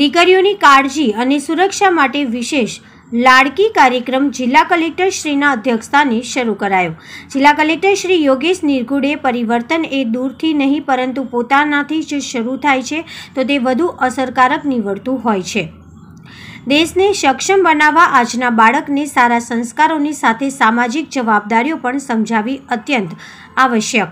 દીકરીઓની કાળજી અને સુરક્ષા માટે વિશેષ લાડકી કાર્યક્રમ જિલ્લા કલેક્ટરશ્રીના શ્રીના અધ્યક્ષસ્થાને શરૂ કરાયો જિલ્લા કલેક્ટર શ્રી યોગેશ નિર્ગુડે પરિવર્તન એ દૂરથી નહીં પરંતુ પોતાનાથી જ શરૂ થાય છે તો તે વધુ અસરકારક નીવડતું હોય છે દેશને સક્ષમ બનાવવા આજના બાળકને સારા સંસ્કારોની સાથે સામાજિક જવાબદારીઓ પણ સમજાવી અત્યંત આવશ્યક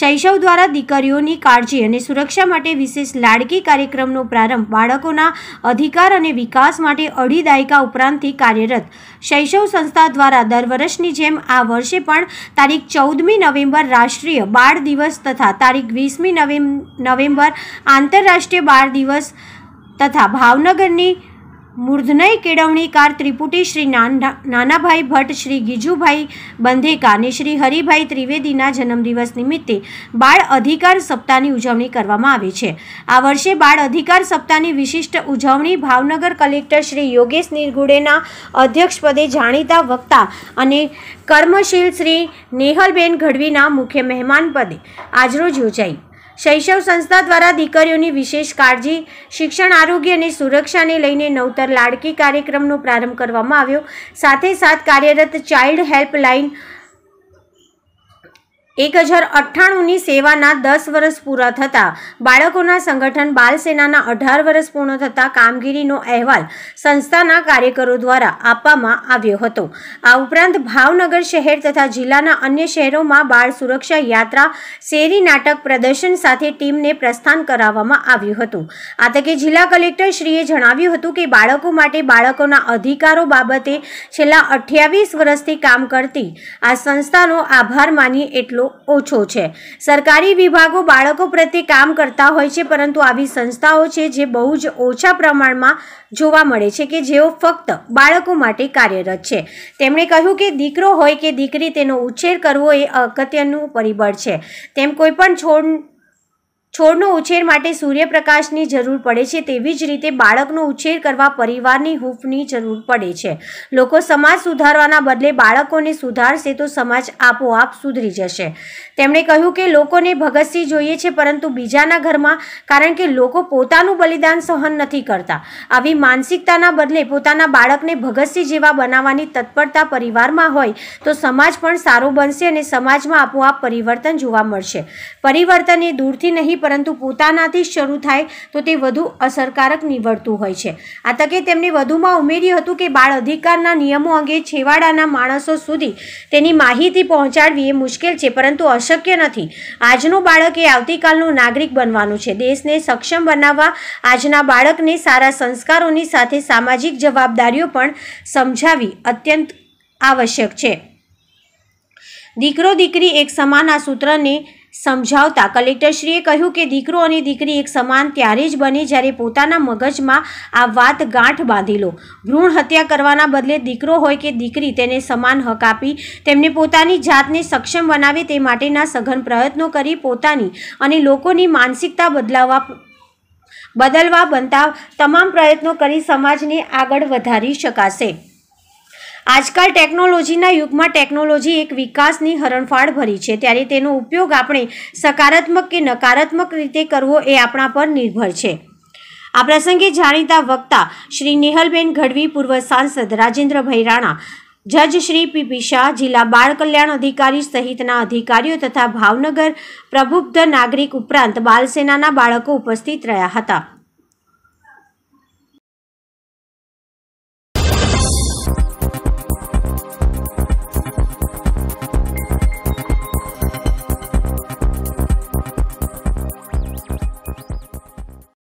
શૈશવ દ્વારા દીકરીઓની કાળજી અને સુરક્ષા માટે વિશેષ લાડકી કાર્યક્રમનો પ્રારંભ બાળકોના અધિકાર અને વિકાસ માટે અઢી દાયકા ઉપરાંતથી કાર્યરત શૈશવ સંસ્થા દ્વારા દર વર્ષની જેમ આ વર્ષે પણ તારીખ ચૌદમી નવેમ્બર રાષ્ટ્રીય બાળ દિવસ તથા તારીખ વીસમી નવેમ્બર આંતરરાષ્ટ્રીય બાળ દિવસ તથા ભાવનગરની મૂર્ધનય કેળવણીકાર ત્રિપુટી શ્રી નાનાભાઈ ભટ્ટ શ્રી ગીજુભાઈ બંધેકા અને શ્રી હરિભાઈ ત્રિવેદીના જન્મદિવસ નિમિત્તે બાળ અધિકાર સપ્તાહની ઉજવણી કરવામાં આવી છે આ વર્ષે બાળ અધિકાર સપ્તાહની વિશિષ્ટ ઉજવણી ભાવનગર કલેક્ટર શ્રી યોગેશ નિર્ગુડેના અધ્યક્ષપદે જાણીતા વક્તા અને કર્મશીલ શ્રી નેહલબેન ગઢવીના મુખ્ય મહેમાન પદે આજરોજ યોજાઈ શૈશવ સંસ્થા દ્વારા દીકરીઓની વિશેષ કાળજી શિક્ષણ આરોગ્ય અને સુરક્ષાને લઈને નવતર લાડકી કાર્યક્રમનો પ્રારંભ કરવામાં આવ્યો સાથે સાથ કાર્યરત ચાઇલ્ડ હેલ્પલાઇન એક હજાર અઠ્ઠાણુંની સેવાના દસ વર્ષ પૂરા થતાં બાળકોના સંગઠન બાલસેનાના અઢાર વર્ષ પૂર્ણ થતાં કામગીરીનો અહેવાલ સંસ્થાના કાર્યકરો દ્વારા આપવામાં આવ્યો હતો આ ઉપરાંત ભાવનગર શહેર તથા જિલ્લાના અન્ય શહેરોમાં બાળ સુરક્ષા યાત્રા શેરી નાટક પ્રદર્શન સાથે ટીમને પ્રસ્થાન કરાવવામાં આવ્યું હતું આ તકે જિલ્લા કલેક્ટર શ્રીએ જણાવ્યું હતું કે બાળકો માટે બાળકોના અધિકારો બાબતે છેલ્લા અઠ્યાવીસ વર્ષથી કામ કરતી આ સંસ્થાનો આભાર માનીએ એટલો ઓછો છે સરકારી વિભાગો બાળકો પ્રત્યે કામ કરતા હોય છે પરંતુ આવી સંસ્થાઓ છે જે બહુ જ ઓછા પ્રમાણમાં જોવા મળે છે કે જેઓ ફક્ત બાળકો માટે કાર્યરત છે તેમણે કહ્યું કે દીકરો હોય કે દીકરી તેનો ઉછેર કરવો એ અગત્યનું પરિબળ છે તેમ કોઈ પણ છોડ છોડનો ઉછેર માટે સૂર્યપ્રકાશની જરૂર પડે છે તેવી જ રીતે બાળકનો ઉછેર કરવા પરિવારની હૂફની જરૂર પડે છે લોકો સમાજ સુધારવાના બદલે બાળકોને સુધારશે તો સમાજ આપોઆપ સુધરી જશે તેમણે કહ્યું કે લોકોને ભગતસિંહ જોઈએ છે પરંતુ બીજાના ઘરમાં કારણ કે લોકો પોતાનું બલિદાન સહન નથી કરતા આવી માનસિકતાના બદલે પોતાના બાળકને ભગતસિંહ જેવા બનાવવાની તત્પરતા પરિવારમાં હોય તો સમાજ પણ સારો બનશે અને સમાજમાં આપોઆપ પરિવર્તન જોવા મળશે પરિવર્તન એ દૂરથી નહીં પરંતુ પોતાનાથી જ શરૂ થાય તો તે વધુ અસરકારક નીવડતું હોય છે આ તકે તેમણે વધુમાં ઉમેર્યું હતું કે બાળ અધિકારના નિયમો અંગે છેવાડાના માણસો સુધી તેની માહિતી પહોંચાડવી એ મુશ્કેલ છે પરંતુ અશક્ય નથી આજનું બાળક એ આવતીકાલનું નાગરિક બનવાનું છે દેશને સક્ષમ બનાવવા આજના બાળકને સારા સંસ્કારોની સાથે સામાજિક જવાબદારીઓ પણ સમજાવી અત્યંત આવશ્યક છે દીકરો દીકરી એક સમાન આ સૂત્રને સમજાવતા કલેક્ટરશ્રીએ કહ્યું કે દીકરો અને દીકરી એક સમાન ત્યારે જ બને જ્યારે પોતાના મગજમાં આ વાત ગાંઠ બાંધી લો ભ્રૂણ હત્યા કરવાના બદલે દીકરો હોય કે દીકરી તેને સમાન હક આપી તેમને પોતાની જાતને સક્ષમ બનાવે તે માટેના સઘન પ્રયત્નો કરી પોતાની અને લોકોની માનસિકતા બદલાવવા બદલવા બનતા તમામ પ્રયત્નો કરી સમાજને આગળ વધારી શકાશે આજકાલ ટેકનોલોજીના યુગમાં ટેકનોલોજી એક વિકાસની હરણફાળ ભરી છે ત્યારે તેનો ઉપયોગ આપણે સકારાત્મક કે નકારાત્મક રીતે કરવો એ આપણા પર નિર્ભર છે આ પ્રસંગે જાણીતા વક્તા શ્રી નેહલબેન ગઢવી પૂર્વ સાંસદ રાજેન્દ્રભાઈ રાણા જજ શ્રી પીપી શાહ જિલ્લા બાળ કલ્યાણ અધિકારી સહિતના અધિકારીઓ તથા ભાવનગર પ્રબુદ્ધ નાગરિક ઉપરાંત બાલસેનાના બાળકો ઉપસ્થિત રહ્યા હતા